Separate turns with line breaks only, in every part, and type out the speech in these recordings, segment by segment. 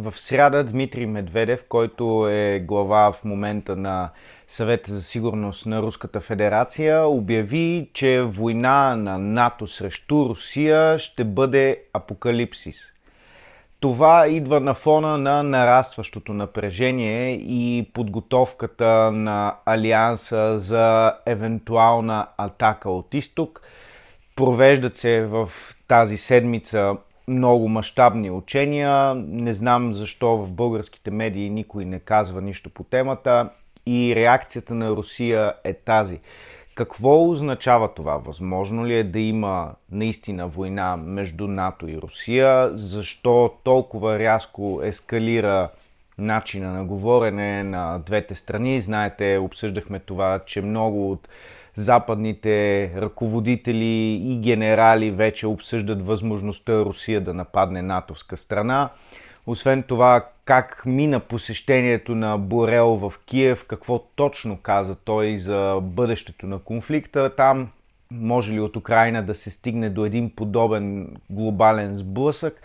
В сряда Дмитрий Медведев, който е глава в момента на съвета за сигурност на Руската федерация, обяви, че война на НАТО срещу Русия ще бъде апокалипсис. Това идва на фона на нарастващото напрежение и подготовката на Алианса за евентуална атака от изток. Провеждат се в тази седмица много мащабни учения. Не знам защо в българските медии никой не казва нищо по темата и реакцията на Русия е тази. Какво означава това? Възможно ли е да има наистина война между НАТО и Русия? Защо толкова рязко ескалира начина на говорене на двете страни? Знаете, обсъждахме това, че много от западните ръководители и генерали вече обсъждат възможността Русия да нападне натовска страна. Освен това, как мина посещението на Борел в Киев, какво точно каза той за бъдещето на конфликта там, може ли от Украина да се стигне до един подобен глобален сблъсък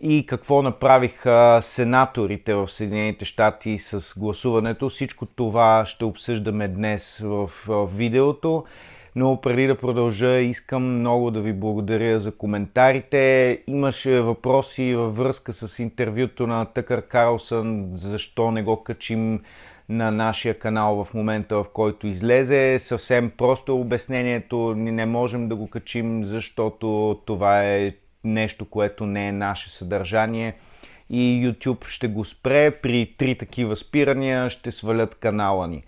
и какво направиха сенаторите в Съединените щати с гласуването. Всичко това ще обсъждаме днес в видеото. Но преди да продължа, искам много да ви благодаря за коментарите. Имаше въпроси във връзка с интервюто на Тъкър Карлсън, защо не го качим на нашия канал в момента, в който излезе. Съвсем просто обяснението, не можем да го качим, защото това е нещо, което не е наше съдържание и YouTube ще го спре. При три такива спирания ще свалят канала ни.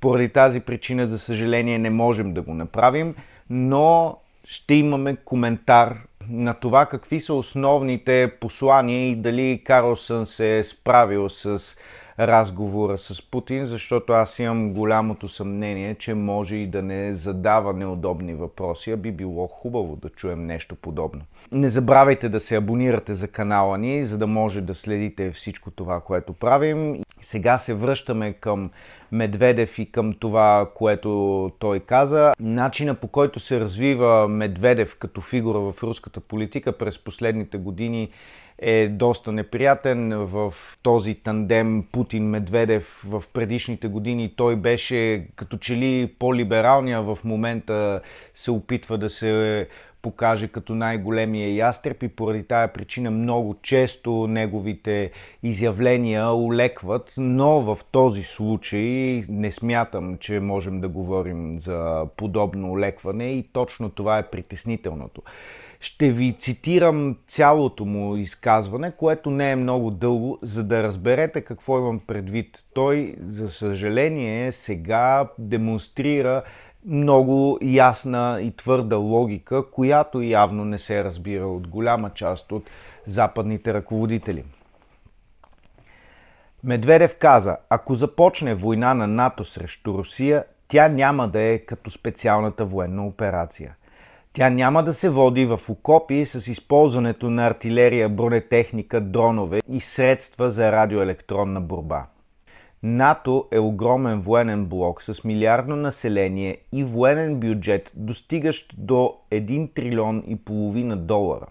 Поради тази причина, за съжаление, не можем да го направим, но ще имаме коментар на това какви са основните послания и дали Карлсън се е справил с разговора с Путин, защото аз имам голямото съмнение, че може и да не задава неудобни въпроси, а би било хубаво да чуем нещо подобно. Не забравяйте да се абонирате за канала ни, за да може да следите всичко това, което правим. Сега се връщаме към Медведев и към това, което той каза. Начина по който се развива Медведев като фигура в руската политика през последните години е доста неприятен. В този тандем Путин-Медведев в предишните години той беше като че ли по-либералния, в момента се опитва да се покаже като най-големия ястреб и поради тая причина много често неговите изявления улекват, но в този случай не смятам, че можем да говорим за подобно улекване и точно това е притеснителното. Ще ви цитирам цялото му изказване, което не е много дълго, за да разберете какво имам предвид. Той, за съжаление, сега демонстрира много ясна и твърда логика, която явно не се разбира от голяма част от западните ръководители. Медведев каза, ако започне война на НАТО срещу Русия, тя няма да е като специалната военна операция – тя няма да се води в окопи с използването на артилерия, бронетехника, дронове и средства за радиоелектронна борба. НАТО е огромен военен блок с милиардно население и военен бюджет, достигащ до 1 трилион и половина долара.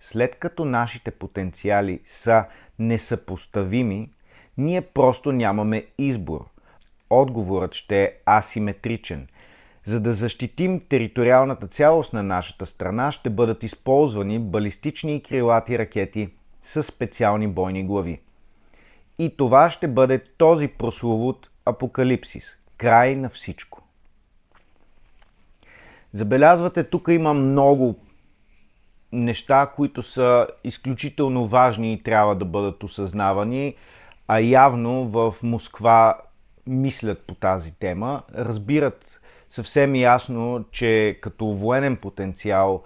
След като нашите потенциали са несъпоставими, ние просто нямаме избор. Отговорът ще е асиметричен. За да защитим териториалната цялост на нашата страна, ще бъдат използвани балистични и крилати ракети с специални бойни глави. И това ще бъде този прословут апокалипсис край на всичко. Забелязвате, тук има много неща, които са изключително важни и трябва да бъдат осъзнавани, а явно в Москва мислят по тази тема, разбират съвсем ясно, че като военен потенциал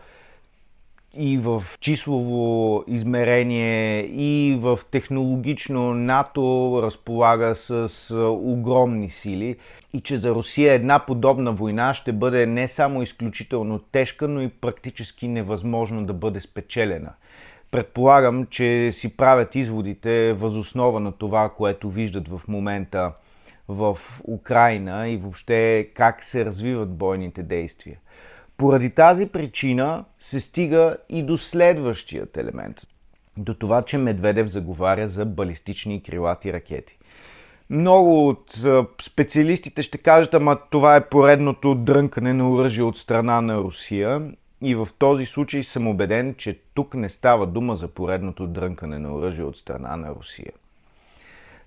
и в числово измерение, и в технологично НАТО разполага с огромни сили и че за Русия една подобна война ще бъде не само изключително тежка, но и практически невъзможно да бъде спечелена. Предполагам, че си правят изводите възоснова на това, което виждат в момента – в Украина и въобще как се развиват бойните действия. Поради тази причина се стига и до следващият елемент. До това, че Медведев заговаря за балистични и крилати ракети. Много от специалистите ще кажат, ама това е поредното дрънкане на оръжие от страна на Русия. И в този случай съм убеден, че тук не става дума за поредното дрънкане на оръжие от страна на Русия.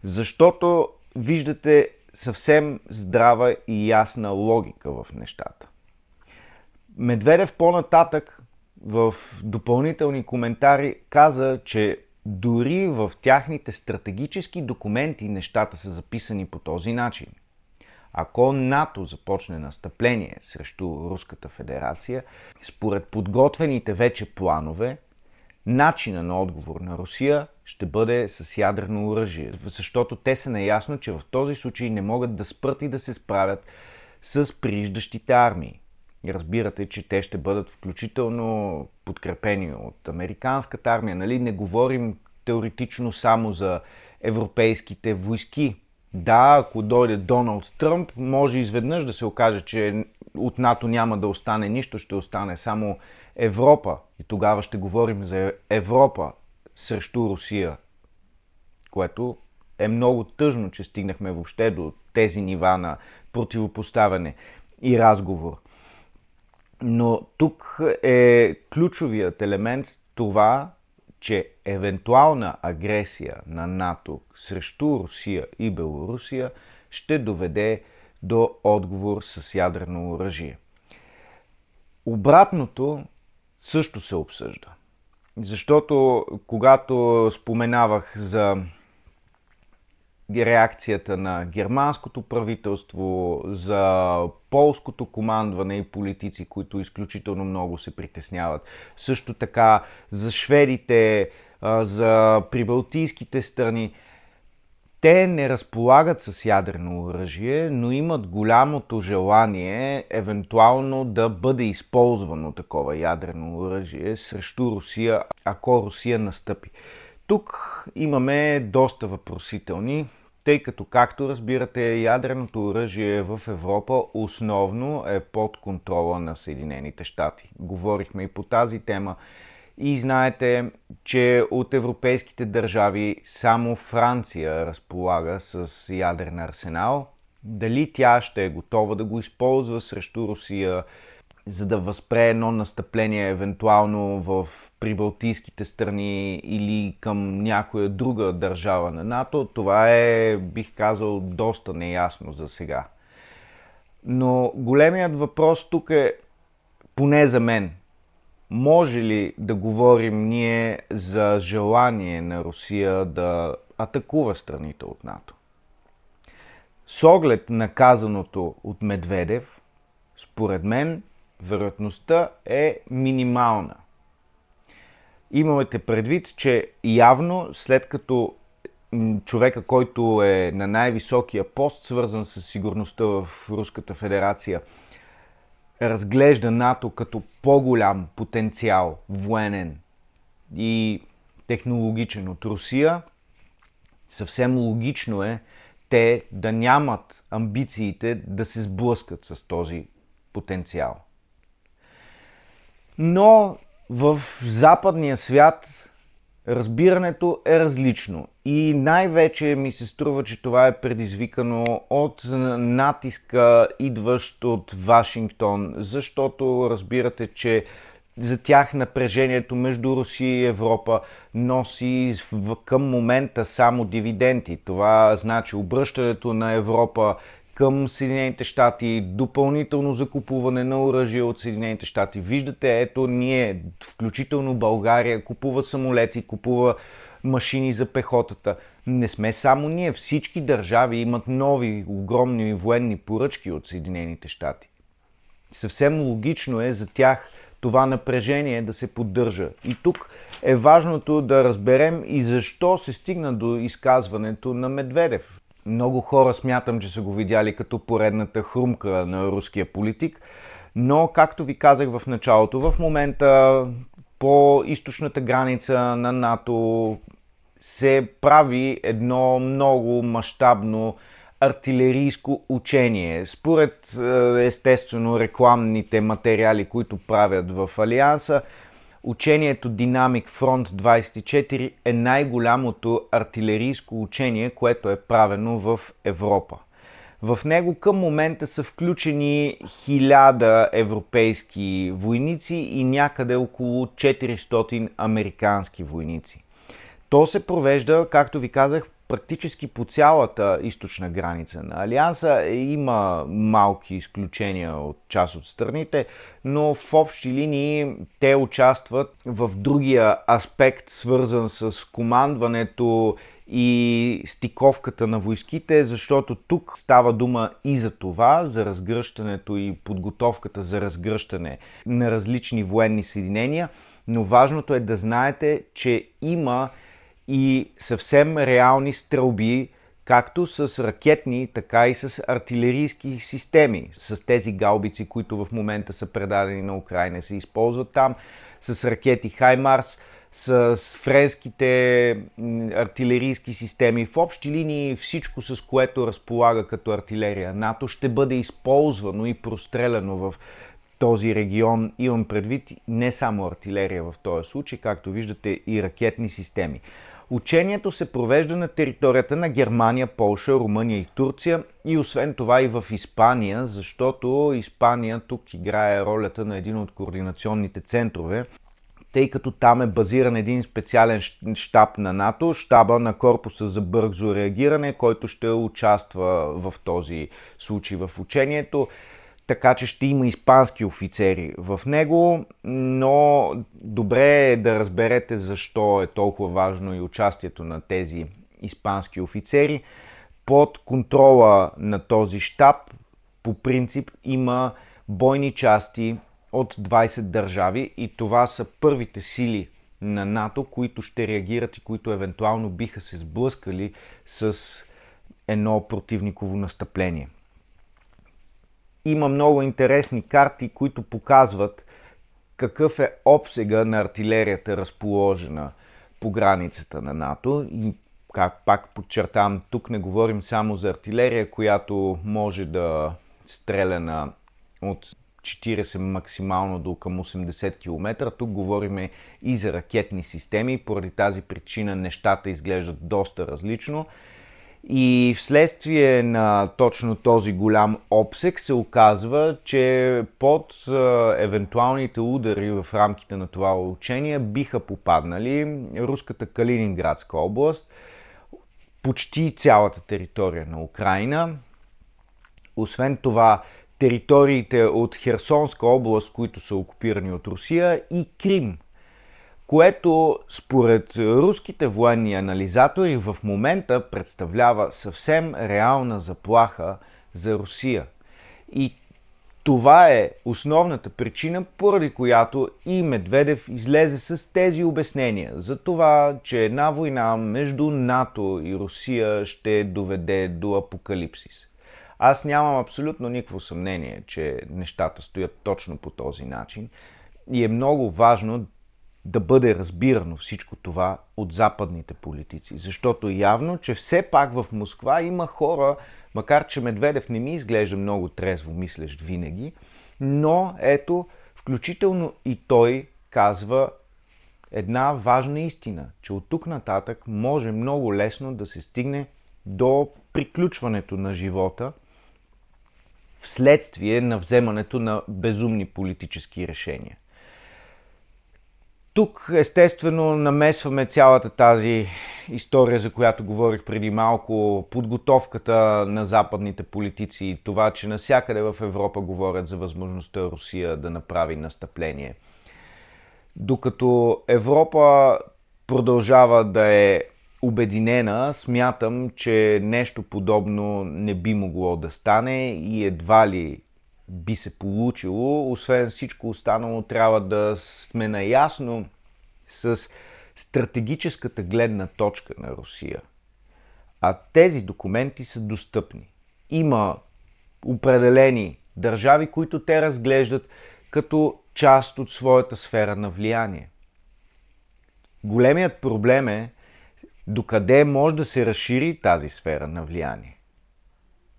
Защото виждате съвсем здрава и ясна логика в нещата. Медведев по-нататък в допълнителни коментари каза, че дори в тяхните стратегически документи нещата са записани по този начин. Ако НАТО започне настъпление срещу Руската федерация, според подготвените вече планове, начина на отговор на Русия ще бъде с ядрено оръжие, защото те са наясно, че в този случай не могат да спрат и да се справят с прииждащите армии. Разбирате, че те ще бъдат включително подкрепени от американската армия. Нали? Не говорим теоретично само за европейските войски. Да, ако дойде Доналд Тръмп, може изведнъж да се окаже, че от НАТО няма да остане нищо, ще остане само Европа. И тогава ще говорим за Европа срещу Русия, което е много тъжно, че стигнахме въобще до тези нива на противопоставяне и разговор. Но тук е ключовият елемент това, че евентуална агресия на НАТО срещу Русия и Белорусия ще доведе до отговор с ядрено оръжие. Обратното също се обсъжда. Защото когато споменавах за реакцията на германското правителство, за полското командване и политици, които изключително много се притесняват. Също така за шведите, за прибалтийските страни. Те не разполагат с ядрено оръжие, но имат голямото желание евентуално да бъде използвано такова ядрено оръжие срещу Русия, ако Русия настъпи. Тук имаме доста въпросителни, тъй като, както разбирате, ядреното оръжие в Европа основно е под контрола на Съединените щати. Говорихме и по тази тема и знаете, че от европейските държави само Франция разполага с ядрен арсенал. Дали тя ще е готова да го използва срещу Русия, за да възпре едно настъпление евентуално в прибалтийските страни или към някоя друга държава на НАТО, това е, бих казал, доста неясно за сега. Но големият въпрос тук е, поне за мен, може ли да говорим ние за желание на Русия да атакува страните от НАТО? С оглед на казаното от Медведев, според мен, вероятността е минимална. Имате предвид, че явно след като човека, който е на най-високия пост, свързан с сигурността в Руската федерация, разглежда НАТО като по-голям потенциал военен и технологичен от Русия, съвсем логично е те да нямат амбициите да се сблъскат с този потенциал. Но в западния свят разбирането е различно. И най-вече ми се струва, че това е предизвикано от натиска, идващ от Вашингтон, защото разбирате, че за тях напрежението между Русия и Европа носи към момента само дивиденти. Това значи обръщането на Европа към Съединените щати, допълнително закупуване на оръжие от Съединените щати. Виждате, ето ние, включително България, купува самолети, купува машини за пехотата. Не сме само ние, всички държави имат нови огромни военни поръчки от Съединените щати. Съвсем логично е за тях това напрежение да се поддържа. И тук е важното да разберем и защо се стигна до изказването на Медведев много хора смятам, че са го видяли като поредната хрумка на руския политик, но както ви казах в началото, в момента по източната граница на НАТО се прави едно много мащабно артилерийско учение. Според е, естествено рекламните материали, които правят в Алианса, Учението Dynamic Front 24 е най-голямото артилерийско учение, което е правено в Европа. В него към момента са включени 1000 европейски войници и някъде около 400 американски войници. То се провежда, както ви казах, практически по цялата източна граница на Алианса. Има малки изключения от част от страните, но в общи линии те участват в другия аспект, свързан с командването и стиковката на войските, защото тук става дума и за това, за разгръщането и подготовката за разгръщане на различни военни съединения, но важното е да знаете, че има и съвсем реални стрелби, както с ракетни, така и с артилерийски системи, с тези галбици, които в момента са предадени на Украина, се използват там, с ракети Хаймарс, с френските артилерийски системи. В общи линии всичко, с което разполага като артилерия НАТО, ще бъде използвано и простреляно в този регион. Имам предвид не само артилерия в този случай, както виждате и ракетни системи. Учението се провежда на територията на Германия, Полша, Румъния и Турция и освен това и в Испания, защото Испания тук играе ролята на един от координационните центрове, тъй като там е базиран един специален штаб на НАТО, штаба на корпуса за бързо реагиране, който ще участва в този случай в учението така че ще има испански офицери в него, но добре е да разберете защо е толкова важно и участието на тези испански офицери. Под контрола на този щаб по принцип има бойни части от 20 държави и това са първите сили на НАТО, които ще реагират и които евентуално биха се сблъскали с едно противниково настъпление има много интересни карти, които показват какъв е обсега на артилерията, разположена по границата на НАТО. И как пак подчертавам, тук не говорим само за артилерия, която може да стреля на от 40 максимално до към 80 км. Тук говорим и за ракетни системи. Поради тази причина нещата изглеждат доста различно. И вследствие на точно този голям обсек се оказва, че под евентуалните удари в рамките на това учение биха попаднали руската Калининградска област, почти цялата територия на Украина. Освен това, териториите от Херсонска област, които са окупирани от Русия и Крим – което според руските военни анализатори в момента представлява съвсем реална заплаха за Русия. И това е основната причина, поради която и Медведев излезе с тези обяснения за това, че една война между НАТО и Русия ще доведе до апокалипсис. Аз нямам абсолютно никакво съмнение, че нещата стоят точно по този начин и е много важно да бъде разбирано всичко това от западните политици. Защото е явно, че все пак в Москва има хора, макар че Медведев не ми изглежда много трезво мислещ винаги, но ето, включително и той казва една важна истина, че от тук нататък може много лесно да се стигне до приключването на живота вследствие на вземането на безумни политически решения. Тук естествено намесваме цялата тази история, за която говорих преди малко, подготовката на западните политици, и това, че насякъде в Европа говорят за възможността Русия да направи настъпление. Докато Европа продължава да е обединена, смятам, че нещо подобно не би могло да стане и едва ли би се получило. Освен всичко останало, трябва да сме наясно с стратегическата гледна точка на Русия. А тези документи са достъпни. Има определени държави, които те разглеждат като част от своята сфера на влияние. Големият проблем е докъде може да се разшири тази сфера на влияние.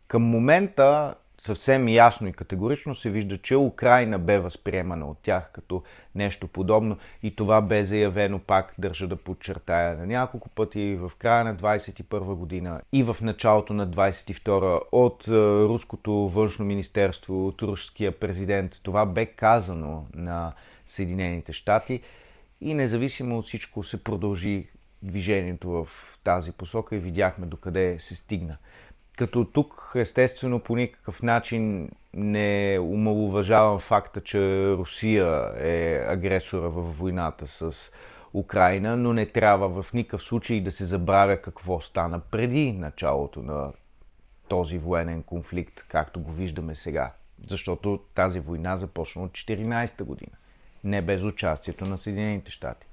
Към момента съвсем ясно и категорично се вижда, че Украина бе възприемана от тях като нещо подобно и това бе заявено пак, държа да подчертая, на няколко пъти в края на 21 година и в началото на 22 от е, Руското външно министерство, от руския президент. Това бе казано на Съединените щати и независимо от всичко се продължи движението в тази посока и видяхме докъде се стигна – като тук, естествено, по никакъв начин не омалуважавам факта, че Русия е агресора в войната с Украина, но не трябва в никакъв случай да се забравя какво стана преди началото на този военен конфликт, както го виждаме сега. Защото тази война започна от 14-та година, не без участието на Съединените щати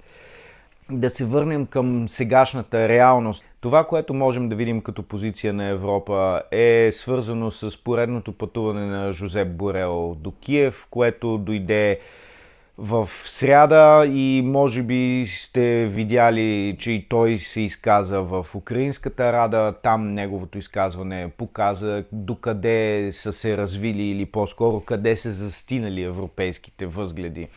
да се върнем към сегашната реалност. Това, което можем да видим като позиция на Европа е свързано с поредното пътуване на Жозеп Борел до Киев, което дойде в сряда и може би сте видяли, че и той се изказа в Украинската рада. Там неговото изказване показа докъде са се развили или по-скоро къде са застинали европейските възгледи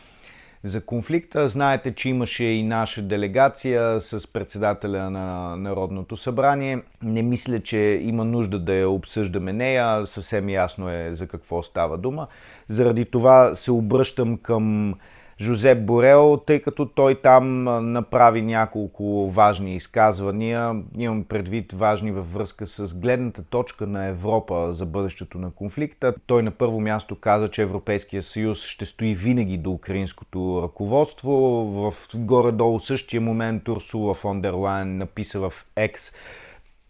за конфликта. Знаете, че имаше и наша делегация с председателя на Народното събрание. Не мисля, че има нужда да я обсъждаме нея. Съвсем ясно е за какво става дума. Заради това се обръщам към Жозеп Борел, тъй като той там направи няколко важни изказвания. Имам предвид важни във връзка с гледната точка на Европа за бъдещето на конфликта. Той на първо място каза, че Европейския съюз ще стои винаги до украинското ръководство. В горе-долу същия момент Урсула фон дер Лайн написа в Екс,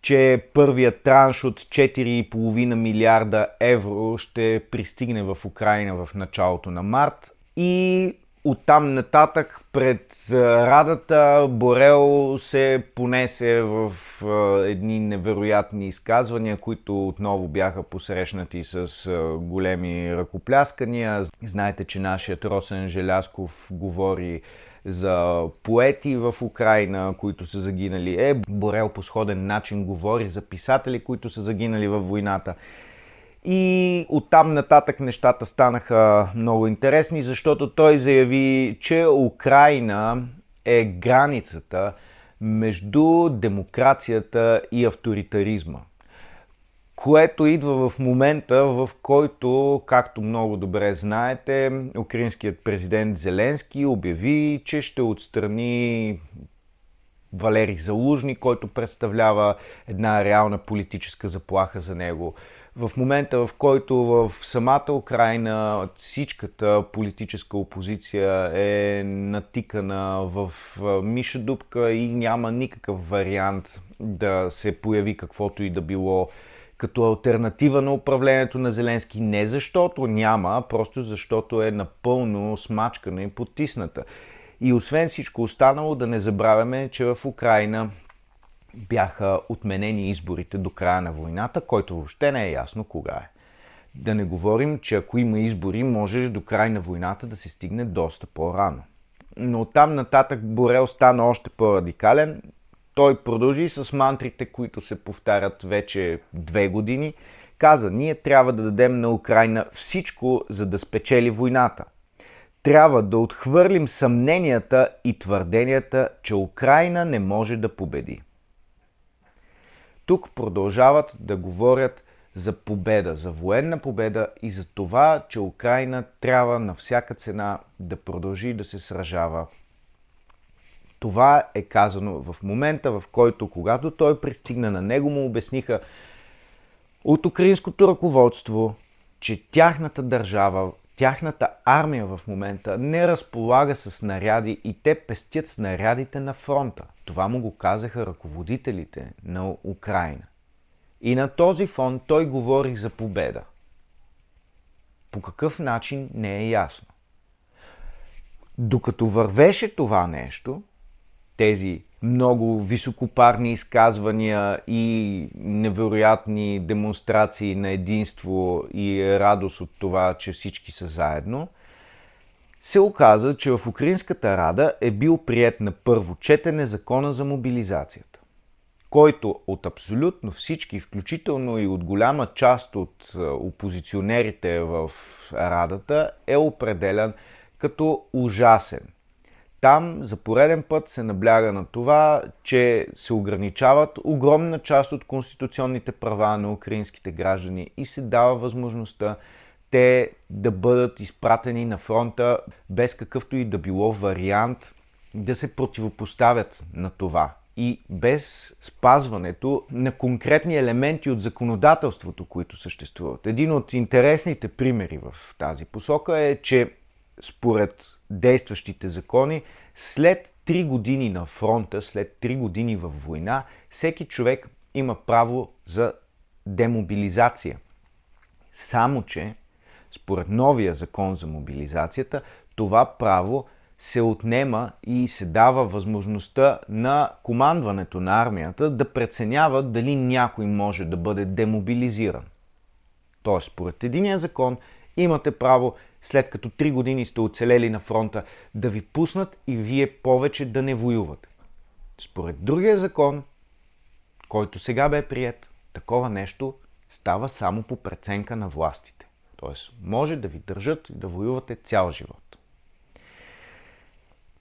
че първият транш от 4,5 милиарда евро ще пристигне в Украина в началото на март. И оттам нататък пред Радата Борел се понесе в едни невероятни изказвания, които отново бяха посрещнати с големи ръкопляскания. Знаете, че нашият Росен Желясков говори за поети в Украина, които са загинали. Е, Борел по сходен начин говори за писатели, които са загинали във войната. И оттам нататък нещата станаха много интересни, защото той заяви, че Украина е границата между демокрацията и авторитаризма. Което идва в момента, в който, както много добре знаете, украинският президент Зеленски обяви, че ще отстрани Валерий Залужни, който представлява една реална политическа заплаха за него в момента, в който в самата Украина всичката политическа опозиция е натикана в Миша Дупка и няма никакъв вариант да се появи каквото и да било като альтернатива на управлението на Зеленски. Не защото няма, а просто защото е напълно смачкана и потисната. И освен всичко останало, да не забравяме, че в Украина бяха отменени изборите до края на войната, който въобще не е ясно кога е. Да не говорим, че ако има избори, може до край на войната да се стигне доста по-рано. Но там нататък Борел стана още по-радикален. Той продължи с мантрите, които се повтарят вече две години. Каза, ние трябва да дадем на Украина всичко, за да спечели войната. Трябва да отхвърлим съмненията и твърденията, че Украина не може да победи. Тук продължават да говорят за победа, за военна победа и за това, че Украина трябва на всяка цена да продължи да се сражава. Това е казано в момента, в който, когато той пристигна на него, му обясниха от украинското ръководство, че тяхната държава Тяхната армия в момента не разполага с снаряди и те пестят снарядите на фронта. Това му го казаха ръководителите на Украина. И на този фон той говори за победа. По какъв начин не е ясно. Докато вървеше това нещо, тези много високопарни изказвания и невероятни демонстрации на единство и радост от това, че всички са заедно, се оказа, че в Украинската рада е бил прият на първо четене закона за мобилизацията, който от абсолютно всички, включително и от голяма част от е, опозиционерите в радата, е определен като ужасен – там за пореден път се набляга на това, че се ограничават огромна част от конституционните права на украинските граждани и се дава възможността те да бъдат изпратени на фронта без какъвто и да било вариант да се противопоставят на това и без спазването на конкретни елементи от законодателството, които съществуват. Един от интересните примери в тази посока е, че според действащите закони, след 3 години на фронта, след 3 години в война, всеки човек има право за демобилизация. Само, че според новия закон за мобилизацията, това право се отнема и се дава възможността на командването на армията да преценява дали някой може да бъде демобилизиран. Тоест, според единия закон, имате право, след като 3 години сте оцелели на фронта, да ви пуснат и вие повече да не воювате. Според другия закон, който сега бе прият, такова нещо става само по преценка на властите. Тоест, може да ви държат и да воювате цял живот.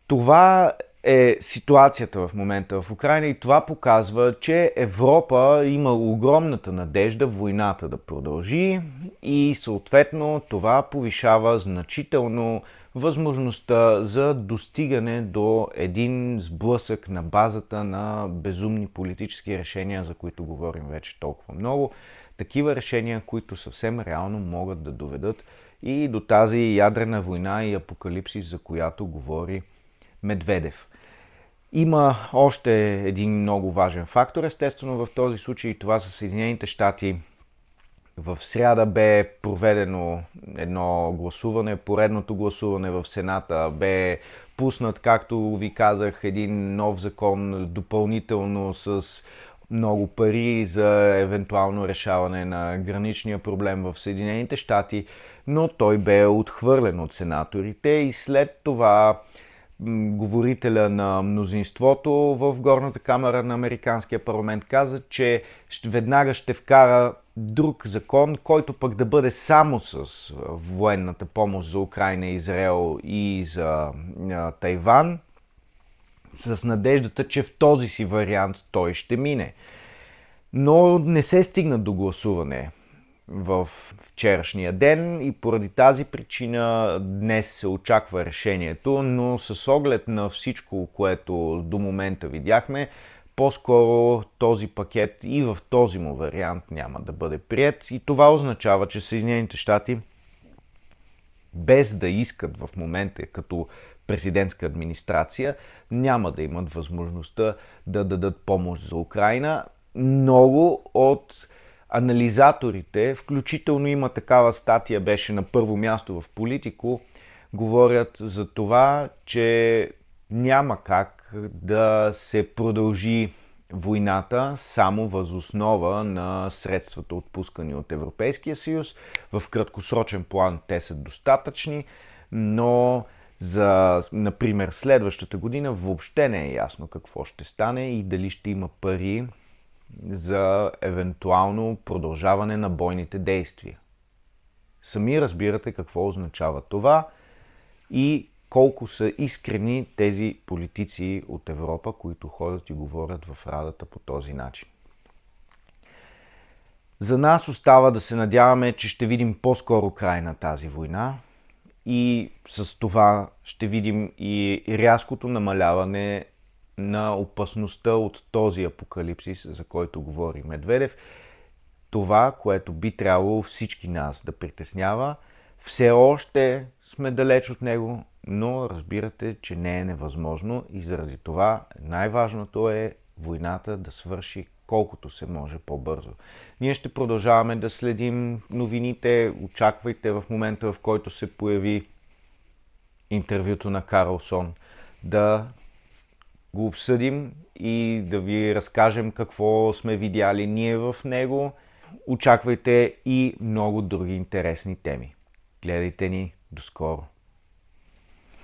Това е ситуацията в момента в Украина и това показва, че Европа има огромната надежда войната да продължи и съответно това повишава значително възможността за достигане до един сблъсък на базата на безумни политически решения, за които говорим вече толкова много. Такива решения, които съвсем реално могат да доведат и до тази ядрена война и апокалипсис, за която говори Медведев. Има още един много важен фактор. Естествено, в този случай това са Съединените щати. В сряда бе проведено едно гласуване, поредното гласуване в Сената. Бе пуснат, както ви казах, един нов закон допълнително с много пари за евентуално решаване на граничния проблем в Съединените щати, но той бе отхвърлен от сенаторите и след това говорителя на мнозинството в горната камера на Американския парламент каза, че веднага ще вкара друг закон, който пък да бъде само с военната помощ за Украина, Израел и за Тайван, с надеждата, че в този си вариант той ще мине. Но не се стигна до гласуване в вчерашния ден и поради тази причина днес се очаква решението, но с оглед на всичко, което до момента видяхме, по-скоро този пакет и в този му вариант няма да бъде прият и това означава, че Съединените щати без да искат в момента като президентска администрация, няма да имат възможността да дадат помощ за Украина. Много от анализаторите, включително има такава статия, беше на първо място в Политико, говорят за това, че няма как да се продължи войната само възоснова на средствата отпускани от Европейския съюз. В краткосрочен план те са достатъчни, но за, например, следващата година въобще не е ясно какво ще стане и дали ще има пари за евентуално продължаване на бойните действия. Сами разбирате какво означава това и колко са искрени тези политици от Европа, които ходят и говорят в Радата по този начин. За нас остава да се надяваме, че ще видим по-скоро край на тази война и с това ще видим и рязкото намаляване на опасността от този апокалипсис, за който говори Медведев. Това, което би трябвало всички нас да притеснява, все още сме далеч от него, но разбирате, че не е невъзможно и заради това най-важното е войната да свърши колкото се може по-бързо. Ние ще продължаваме да следим новините. Очаквайте в момента, в който се появи интервюто на Карлсон, да го обсъдим и да ви разкажем какво сме видяли ние в него. Очаквайте и много други интересни теми. Гледайте ни. До скоро!